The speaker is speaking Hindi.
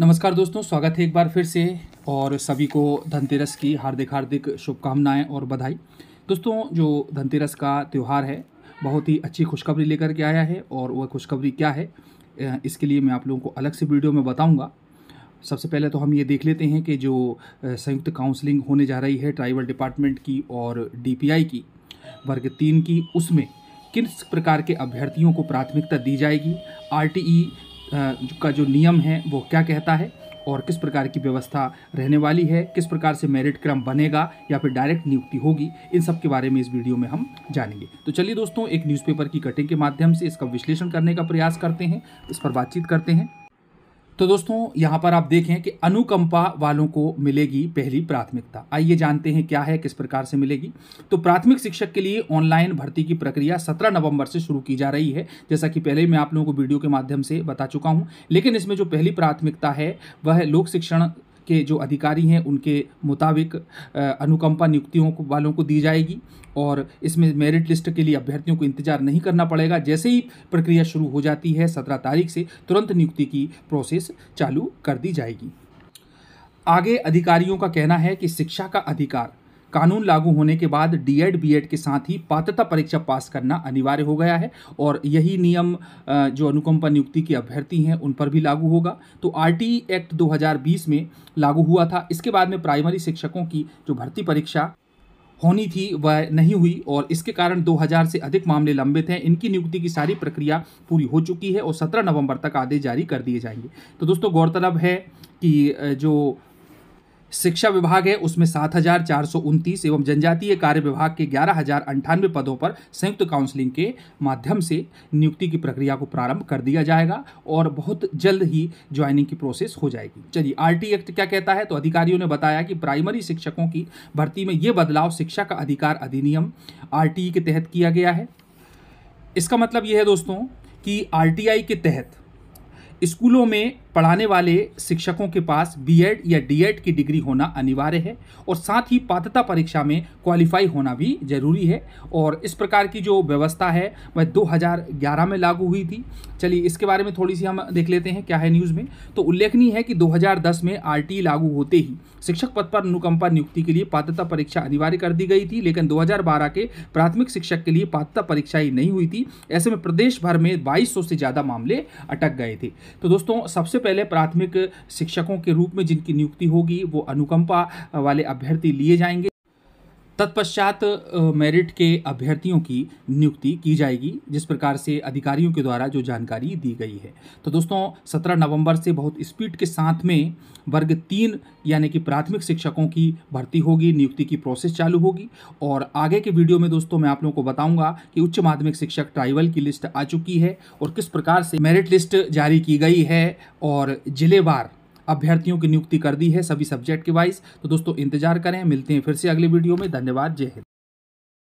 नमस्कार दोस्तों स्वागत है एक बार फिर से और सभी को धनतेरस की हार्दिक हार्दिक शुभकामनाएं और बधाई दोस्तों जो धनतेरस का त्यौहार है बहुत ही अच्छी खुशखबरी लेकर के आया है और वह खुशखबरी क्या है इसके लिए मैं आप लोगों को अलग से वीडियो में बताऊंगा सबसे पहले तो हम ये देख लेते हैं कि जो संयुक्त काउंसलिंग होने जा रही है ट्राइबल डिपार्टमेंट की और डी की वर्ग तीन की उसमें किस प्रकार के अभ्यर्थियों को प्राथमिकता दी जाएगी आर का जो नियम है वो क्या कहता है और किस प्रकार की व्यवस्था रहने वाली है किस प्रकार से मेरिट क्रम बनेगा या फिर डायरेक्ट नियुक्ति होगी इन सब के बारे में इस वीडियो में हम जानेंगे तो चलिए दोस्तों एक न्यूज़पेपर की कटिंग के माध्यम से इसका विश्लेषण करने का प्रयास करते हैं इस पर बातचीत करते हैं तो दोस्तों यहाँ पर आप देखें कि अनुकंपा वालों को मिलेगी पहली प्राथमिकता आइए जानते हैं क्या है किस प्रकार से मिलेगी तो प्राथमिक शिक्षक के लिए ऑनलाइन भर्ती की प्रक्रिया 17 नवंबर से शुरू की जा रही है जैसा कि पहले मैं आप लोगों को वीडियो के माध्यम से बता चुका हूँ लेकिन इसमें जो पहली प्राथमिकता है वह लोक शिक्षण के जो अधिकारी हैं उनके मुताबिक अनुकंपा नियुक्तियों को वालों को दी जाएगी और इसमें मेरिट लिस्ट के लिए अभ्यर्थियों को इंतजार नहीं करना पड़ेगा जैसे ही प्रक्रिया शुरू हो जाती है सत्रह तारीख से तुरंत नियुक्ति की प्रोसेस चालू कर दी जाएगी आगे अधिकारियों का कहना है कि शिक्षा का अधिकार कानून लागू होने के बाद डीएड बीएड के साथ ही पात्रता परीक्षा पास करना अनिवार्य हो गया है और यही नियम जो अनुकंपा नियुक्ति के अभ्यर्थी हैं उन पर भी लागू होगा तो आर एक्ट 2020 में लागू हुआ था इसके बाद में प्राइमरी शिक्षकों की जो भर्ती परीक्षा होनी थी वह नहीं हुई और इसके कारण 2000 से अधिक मामले लंबित हैं इनकी नियुक्ति की सारी प्रक्रिया पूरी हो चुकी है और 17 नवंबर तक आदेश जारी कर दिए जाएंगे तो दोस्तों गौरतलब है कि जो शिक्षा विभाग है उसमें सात हजार चार सौ उनतीस एवं जनजातीय कार्य विभाग के ग्यारह हजार अंठानवे पदों पर संयुक्त काउंसलिंग के माध्यम से नियुक्ति की प्रक्रिया को प्रारंभ कर दिया जाएगा और बहुत जल्द ही ज्वाइनिंग की प्रोसेस हो जाएगी चलिए आर एक्ट क्या कहता है तो अधिकारियों ने बताया कि प्राइमरी शिक्षकों की भर्ती में ये बदलाव शिक्षा का अधिकार अधिनियम आर के तहत किया गया है इसका मतलब यह है दोस्तों कि आर के तहत स्कूलों में पढ़ाने वाले शिक्षकों के पास बीएड या डीएड की डिग्री होना अनिवार्य है और साथ ही पात्रता परीक्षा में क्वालिफाई होना भी जरूरी है और इस प्रकार की जो व्यवस्था है वह 2011 में लागू हुई थी चलिए इसके बारे में थोड़ी सी हम देख लेते हैं क्या है न्यूज़ में तो उल्लेखनीय है कि 2010 में आर e लागू होते ही शिक्षक पद पर अनुकंपा नियुक्ति के लिए पात्रता परीक्षा अनिवार्य कर दी गई थी लेकिन दो के प्राथमिक शिक्षक के लिए पात्रता परीक्षा ही नहीं हुई थी ऐसे में प्रदेश भर में बाईस से ज़्यादा मामले अटक गए थे तो दोस्तों सबसे पहले प्राथमिक शिक्षकों के रूप में जिनकी नियुक्ति होगी वो अनुकंपा वाले अभ्यर्थी लिए जाएंगे तत्पश्चात मेरिट के अभ्यर्थियों की नियुक्ति की जाएगी जिस प्रकार से अधिकारियों के द्वारा जो जानकारी दी गई है तो दोस्तों 17 नवंबर से बहुत स्पीड के साथ में वर्ग तीन यानी कि प्राथमिक शिक्षकों की भर्ती होगी नियुक्ति की प्रोसेस चालू होगी और आगे के वीडियो में दोस्तों मैं आप लोगों को बताऊंगा कि उच्च माध्यमिक शिक्षक ट्राइवल की लिस्ट आ चुकी है और किस प्रकार से मेरिट लिस्ट जारी की गई है और जिलेवार अभ्यर्थियों की नियुक्ति कर दी है सभी सब्जेक्ट के वाइज तो दोस्तों इंतजार करें मिलते हैं फिर से अगले वीडियो में धन्यवाद जय हिंद